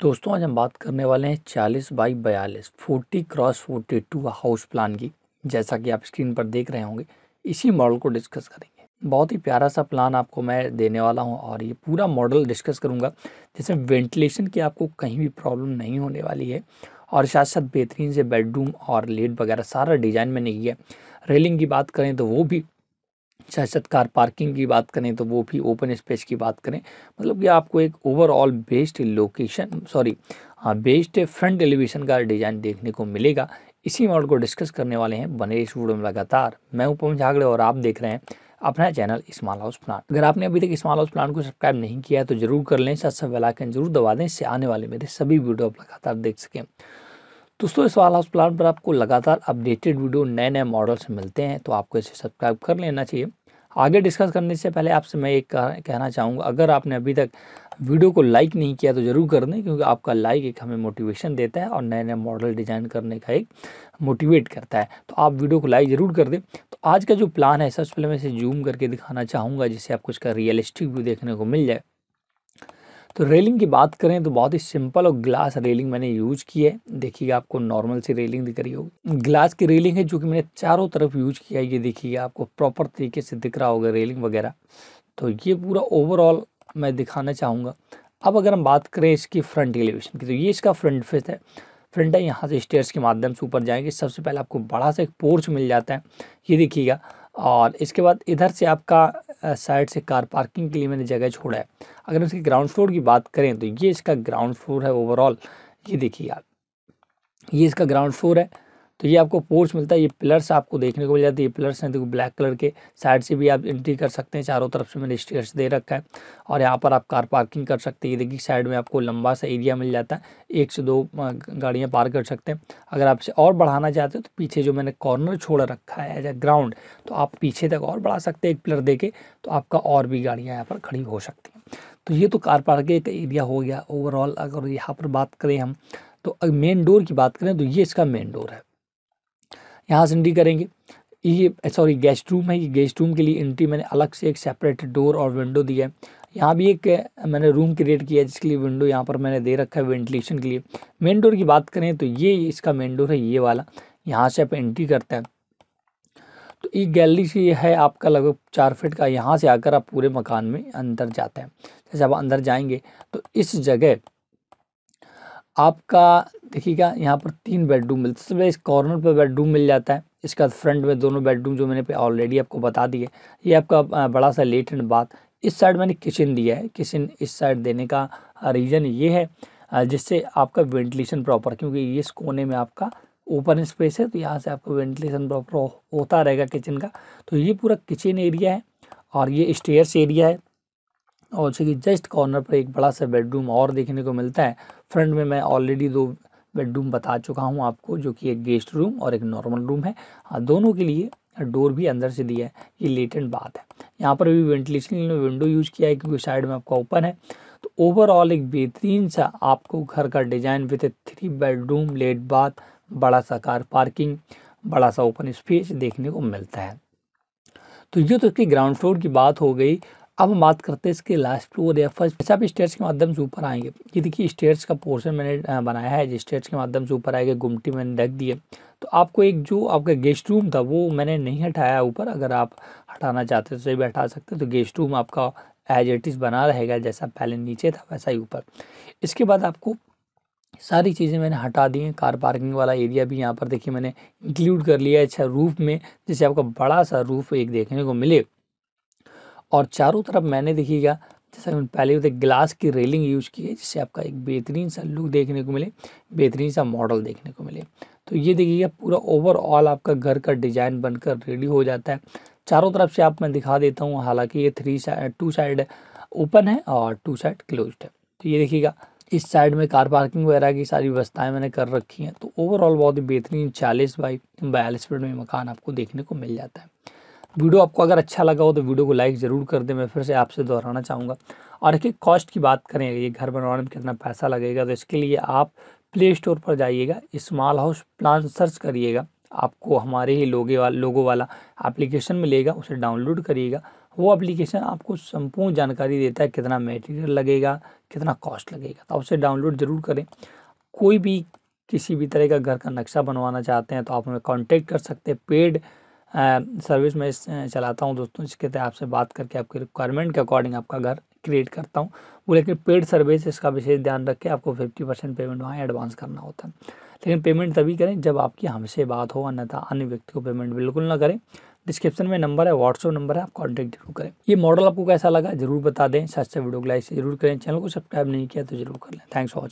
दोस्तों आज हम बात करने वाले हैं चालीस बाई बयालीस forty cross forty two house plan की जैसा कि आप स्क्रीन पर देख रहे होंगे इसी मॉडल को डिस्कस करेंगे बहुत ही प्यारा सा प्लान आपको मैं देने वाला हूं और ये पूरा मॉडल डिस्कस करूंगा जैसे वेंटिलेशन की आपको कहीं भी प्रॉब्लम नहीं होने वाली है और साथ साथ बेहतरीन से बेडरूम और लेट वगैरह सारा डिज़ाइन मैंने किया रेलिंग की बात करें तो वो भी चाहे कार पार्किंग की बात करें तो वो भी ओपन स्पेस की बात करें मतलब कि आपको एक overall based location sorry best based front elevation का डिज़ाइन देखने को मिलेगा इसी मॉडल को डिस्कस करने वाले हैं बने इस वीडियो में लगातार मैं उपम झागड़े और आप देख रहे हैं अपना चैनल स्मॉल हाउस प्लान अगर आपने अभी तक स्मॉल हाउस प्लान को सब्सक्राइब नहीं किया है तो जरूर कर लें साथ साथ बेलाइकन जरूर दबा दें इससे आने वाले मेरे सभी वीडियो आप लगातार देख सकें दोस्तों इस वाला हाउस प्लान पर आपको लगातार अपडेटेड वीडियो नए नए मॉडल्स मिलते हैं तो आपको इसे सब्सक्राइब कर लेना चाहिए आगे डिस्कस करने से पहले आपसे मैं एक कहना चाहूँगा अगर आपने अभी तक वीडियो को लाइक नहीं किया तो ज़रूर कर दें क्योंकि आपका लाइक एक हमें मोटिवेशन देता है और नए नए मॉडल डिज़ाइन करने का एक मोटिवेट करता है तो आप वीडियो को लाइक ज़रूर कर दें तो आज का जो प्लान है सबसे पहले मैं इसे जूम करके दिखाना चाहूँगा जिससे आपको का रियलिस्टिक व्यू देखने को मिल जाए तो रेलिंग की बात करें तो बहुत ही सिंपल और ग्लास रेलिंग मैंने यूज की है देखिएगा आपको नॉर्मल सी रेलिंग दिख रही होगी ग्लास की रेलिंग है जो कि मैंने चारों तरफ यूज किया है ये देखिएगा आपको प्रॉपर तरीके से दिख रहा होगा रेलिंग वगैरह तो ये पूरा ओवरऑल मैं दिखाना चाहूँगा अब अगर हम बात करें इसकी फ्रंट एलिवेशन की तो ये इसका फ्रंट फेस है फ्रंट है यहाँ से स्टेयर्स के माध्यम से ऊपर जाएंगे सबसे पहले आपको बड़ा सा एक पोर्च मिल जाता है ये देखिएगा और इसके बाद इधर से आपका साइड से कार पार्किंग के लिए मैंने जगह छोड़ा है अगर इसके ग्राउंड फ्लोर की बात करें तो ये इसका ग्राउंड फ्लोर है ओवरऑल ये देखिए आप ये इसका ग्राउंड फ्लोर है तो ये आपको पोर्च मिलता है ये पिलर्स आपको देखने को मिल जाती है पिलर्स हैं देखो ब्लैक कलर के साइड से भी आप एंट्री कर सकते हैं चारों तरफ से मैंने स्टेयर्स दे रखा है और यहाँ पर आप कार पार्किंग कर सकते हैं ये देखिए साइड में आपको लंबा सा एरिया मिल जाता है एक से दो गाड़ियाँ पार कर सकते हैं अगर आप इसे और बढ़ाना चाहते हो तो पीछे जो मैंने कॉर्नर छोड़ रखा है एज ए ग्राउंड तो आप पीछे तक और बढ़ा सकते हैं एक पिलर दे के तो आपका और भी गाड़ियाँ यहाँ पर खड़ी हो सकती हैं तो ये तो कार पार्किंग का एरिया हो गया ओवरऑल अगर यहाँ पर बात करें हम तो मेन डोर की बात करें तो ये इसका मेन डोर है यहाँ से एंट्री करेंगे ये सॉरी गेस्ट रूम है ये गेस्ट रूम के लिए एंट्री मैंने अलग से एक सेपरेट डोर और विंडो दिया है यहाँ भी एक मैंने रूम क्रिएट किया है जिसके लिए विंडो यहाँ पर मैंने दे रखा है वेंटिलेशन के लिए मेन डोर की बात करें तो ये इसका मेन डोर है ये वाला यहाँ से आप एंट्री करते हैं तो ये गैलरी से है आपका लगभग चार फिट का यहाँ से आकर आप पूरे मकान में अंदर जाते हैं जैसे आप अंदर जाएंगे तो इस जगह आपका देखिएगा यहाँ पर तीन बेडरूम मिलते सबसे पहले इस कॉर्नर पर बेडरूम मिल जाता है इसका फ्रंट में दोनों बेडरूम जो मैंने ऑलरेडी आपको बता दिए ये आपका बड़ा सा लेट एंड बाथ इस साइड मैंने किचन दिया है किचन इस साइड देने का रीज़न ये है जिससे आपका वेंटिलेशन प्रॉपर क्योंकि इस कोने में आपका ओपन स्पेस है तो यहाँ से आपका वेंटिलेशन प्रॉपर होता रहेगा किचन का तो ये पूरा किचन एरिया है और ये स्टेयर्स एरिया है और उसी के जस्ट कॉर्नर पर एक बड़ा सा बेडरूम और देखने को मिलता है फ्रंट में मैं ऑलरेडी दो बेडरूम बता चुका हूँ आपको जो कि एक गेस्ट रूम और एक नॉर्मल रूम है हाँ, दोनों के लिए डोर भी अंदर से दिया है ये लेटेंट बात है यहाँ पर भी वेंटिलेशन के विंडो यूज़ किया है क्योंकि साइड में आपका ओपन है तो ओवरऑल एक बेहतरीन सा आपको घर का डिज़ाइन विथ थ्री बेडरूम लेट बाथ बड़ा सा कार पार्किंग बड़ा सा ओपन स्पेस देखने को मिलता है तो ये तो इसकी ग्राउंड फ्लोर की बात हो गई अब हम बात करते हैं इसके लास्ट फ्लोर या फर्स्ट जैसे आप स्टेट्स के माध्यम से ऊपर आएंगे ये देखिए स्टेट्स का पोर्शन मैंने बनाया है स्टेट्स के माध्यम से ऊपर आएगा गुमटी मैंने रख दिए तो आपको एक जो आपका गेस्ट रूम था वो मैंने नहीं हटाया ऊपर अगर आप हटाना चाहते तो सही भी हटा सकते तो गेस्ट रूम आपका एज इट इज़ बना रहेगा जैसा पहले नीचे था वैसा ही ऊपर इसके बाद आपको सारी चीज़ें मैंने हटा दी हैं कार पार्किंग वाला एरिया भी यहाँ पर देखिए मैंने इंक्लूड कर लिया है अच्छा रूफ़ में जैसे आपका बड़ा सा रूफ़ एक देखने को मिले और चारों तरफ मैंने देखिएगा जैसा मैंने पहले होते ग्लास की रेलिंग यूज की है जिससे आपका एक बेहतरीन सा लुक देखने को मिले बेहतरीन सा मॉडल देखने को मिले तो ये देखिएगा पूरा ओवरऑल आपका घर का डिज़ाइन बनकर रेडी हो जाता है चारों तरफ से आप मैं दिखा देता हूँ हालांकि ये three side two side open है और टू साइड क्लोज है तो ये देखिएगा इस साइड में कार पार्किंग वगैरह की सारी व्यवस्थाएं मैंने कर रखी हैं तो ओवरऑल बहुत ही बेहतरीन चालीस बाई बयालीस फीट में मकान आपको देखने को मिल जाता है वीडियो आपको अगर अच्छा लगा हो तो वीडियो को लाइक ज़रूर कर दें मैं फिर से आपसे दोहराना चाहूँगा और एक कॉस्ट की बात करें ये घर बनवाने में कितना पैसा लगेगा तो इसके लिए आप प्ले स्टोर पर जाइएगा स्मॉल हाउस प्लान सर्च करिएगा आपको हमारे ही लोगे वाला लोगो वाला एप्लीकेशन मिलेगा उसे डाउनलोड करिएगा वो एप्लीकेशन आपको संपूर्ण जानकारी देता है कितना मटेरियल लगेगा कितना कॉस्ट लगेगा तो उसे डाउनलोड ज़रूर करें कोई भी किसी भी तरह का घर का नक्शा बनवाना चाहते हैं तो आप हमें कॉन्टेक्ट कर सकते हैं पेड सर्विस में चलाता हूँ दोस्तों इसके तहत आपसे बात करके आपकी रिक्वायरमेंट के अकॉर्डिंग आपका घर क्रिएट करता हूँ वो लेकिन पेड सर्विस इसका विशेष ध्यान रख के आपको फिफ्टी परसेंट पेमेंट वहाँ एडवांस करना होता है लेकिन पेमेंट तभी करें जब आपकी हमसे बात हो अन्यथा अन्य व्यक्ति को पेमेंट बिल्कुल ना करें डिस्क्रिप्शन में नंबर है व्हाट्सअप नंबर है आप कॉन्टैक्ट जरूर करें ये मॉडल आपको कैसा लगा जरूर बता दें सच्चा वीडियो को लाइक जरूर करें चैनल को सब्सक्राइब नहीं किया तो जरूर कर लें थैंक्स फॉर वॉचिंग